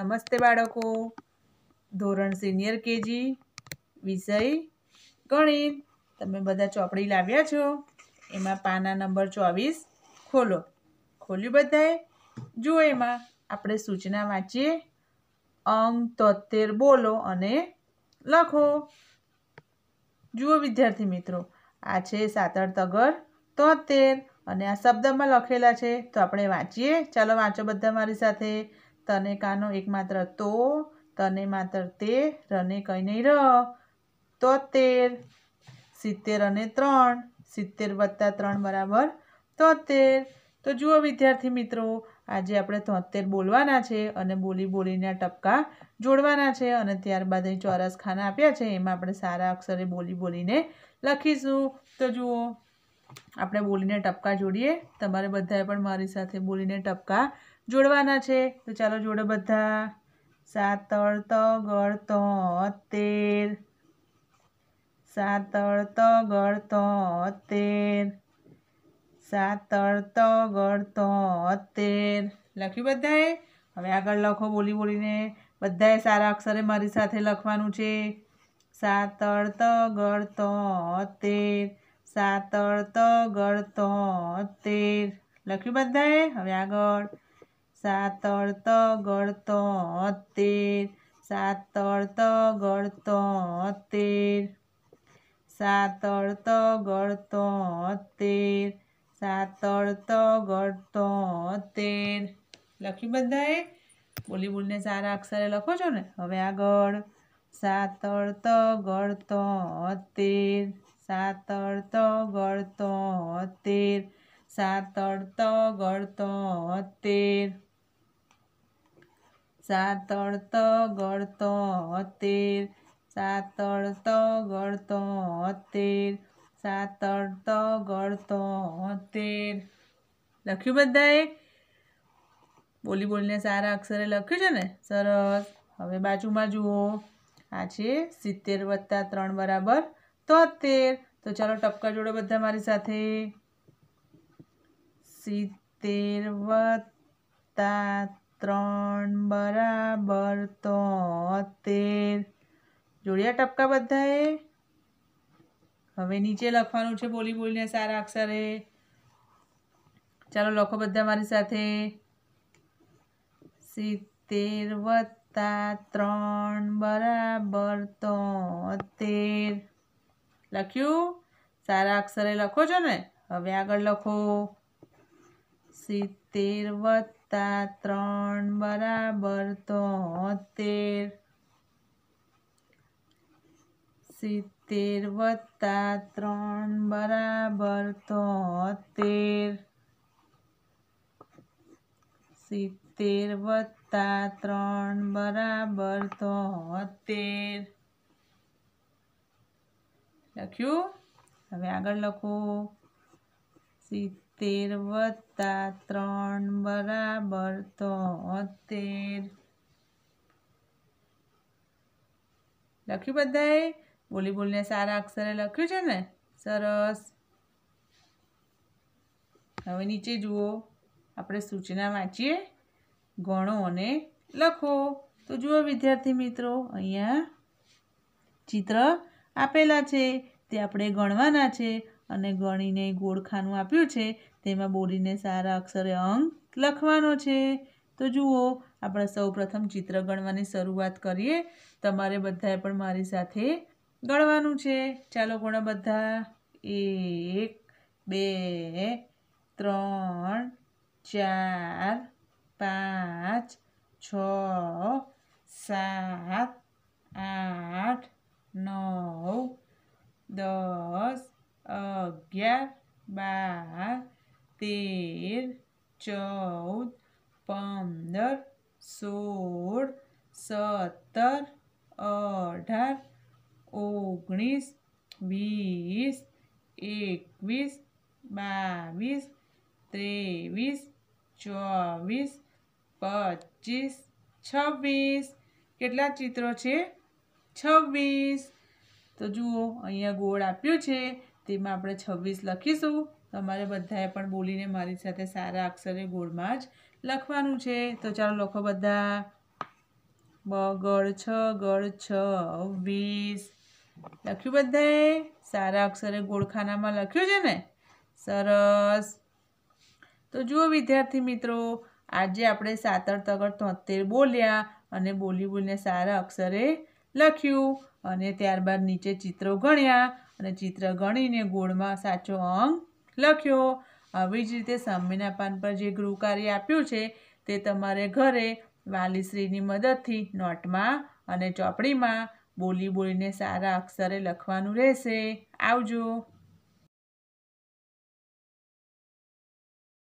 નમસ્તે બાળકો ધોરણ સિનિયર કેજી વિષય ગણિત તમે બધા ચોપડી લાવ્યા છો એમાં પાના નંબર ચોવીસ ખોલો ખોલ્યું બધાએ જુઓ એમાં આપણે સૂચના વાંચીએ અંક તોતેર બોલો અને લખો જુઓ વિદ્યાર્થી મિત્રો આ છે સાતર તગર તોતેર અને આ શબ્દમાં લખેલા છે તો આપણે વાંચીએ ચાલો વાંચો બધા મારી સાથે તને કાનો એકમાત્ર તો તને માત્ર તે રને કંઈ નહીં ર તોતેર સિત્તેર અને ત્રણ સિત્તેર વત્તા ત્રણ બરાબર તોતેર તો જુઓ વિદ્યાર્થી મિત્રો આજે આપણે તોતેર બોલવાના છે અને બોલી બોલીને ટપકા જોડવાના છે અને ત્યારબાદ અહીં ચોરસ ખાના આપ્યા છે એમાં આપણે સારા અક્ષરે બોલી બોલીને લખીશું તો જુઓ આપણે બોલીને ટપકા જોડીએ તમારે બધાએ પણ મારી સાથે બોલીને ટપકા જોડવાના છે તો ચાલો જોડો બધા સાતળ તગળ તોતેર સાતળ તગળ તોતેર સાતળ તો તેર લખ્યું બધાએ હવે આગળ લખો બોલી બોલીને બધાએ સારા અક્ષરે મારી સાથે લખવાનું છે સાતળ તગળ તોતેર સાતળ તો તેર લખ્યું બધાએ હવે આગળ સાતળ તગળતો તેર સાતળ તગળતો તેર સાતળ તગળતો તેર સાતળ તગળતો તેર લખ્યું બધાએ બોલી બોલીને સારા અક્ષરે લખો છો ને હવે આગળ સાતળ તગળતો તેર સાતળ તગળતો તેર સાતળ તગળતો તેર સાતળત ગળત તેર સાતળત ગળત તેર સાતળત ગળત તેર લખ્યું બધાએ બોલી બોલીને સારા અક્ષરે લખ્યું છે ને સરસ હવે બાજુમાં જુઓ આ છે સિત્તેર વત્તા ત્રણ બરાબર તોતેર તો ચાલો ટપકા જોડો બધા મારી સાથે સિત્તેર વત્તા ત્રણ બરાબર તોતેર જોડિયા ટપકા બધાએ હવે નીચે લખવાનું છે બોલી બોલીને સારા અક્ષરે ચાલો લખો બધા મારી સાથે સિત્તેર વત્તા ત્રણ બરાબર તોતેર લખ્યું સારા અક્ષરે લખો છો ને હવે આગળ લખો સિત્તેર વત્તા ત્રણ બરાબર તોતેર સિત્તેર વત્તા ત્રણ બરાબર તોતેર સિત્તેર વત્તા ત્રણ બરાબર તોતેર લખ્યું હવે આગળ લખો સિત્તેર તેર વત્તા ત્રણ બરાબર તોતેર લખ્યું બધાએ બોલી બોલીને સારા અક્ષરે લખ્યું છે ને સરસ હવે નીચે જુઓ આપણે સૂચના વાંચીએ ગણો અને લખો તો જુઓ વિદ્યાર્થી મિત્રો અહીંયા ચિત્ર આપેલા છે તે આપણે ગણવાના છે અને ગણીને ગોળખાનું આપ્યું છે તેમાં બોલીને સારા અક્ષરે અંક લખવાનો છે તો જુઓ આપણે સૌ પ્રથમ ચિત્ર ગણવાની શરૂઆત કરીએ તમારે બધાએ પણ મારી સાથે ગણવાનું છે ચાલો ગણો બધા એક બે ત્રણ ચાર પાંચ છ સાત આઠ નવ દસ અગિયાર બાર તેર ચૌદ પંદર સોળ સત્તર અઢાર ઓગણીસ વીસ એકવીસ બાવીસ ત્રેવીસ ચોવીસ પચીસ છવ્વીસ કેટલા ચિત્રો છે છવ્વીસ તો જુઓ અહીંયા ગોળ આપ્યું છે તેમાં આપણે છવ્વીસ લખીશું તમારે બધાએ પણ બોલીને મારી સાથે સારા અક્ષરે ગોળમાં જ લખવાનું છે તો ચાલો લખો બધા બ ગળ છ ગળ છ વીસ લખ્યું બધાએ સારા અક્ષરે ગોળખાનામાં લખ્યું છે ને સરસ તો જુઓ વિદ્યાર્થી મિત્રો આજે આપણે સાતર તગર તોતેર બોલ્યા અને બોલી બોલીને સારા અક્ષરે લખ્યું અને ત્યારબાદ નીચે ચિત્રો ગણ્યા અને ચિત્ર ગણીને ગોળમાં સાચો અંક લખ્યો આવી જ રીતે સામેના પાન પર જે ગૃહ કાર્ય આપ્યું છે તે તમારે ઘરે વાલીશ્રીની મદદથી નોટમાં અને ચોપડીમાં બોલી બોલીને સારા અક્ષરે લખવાનું રહેશે આવજો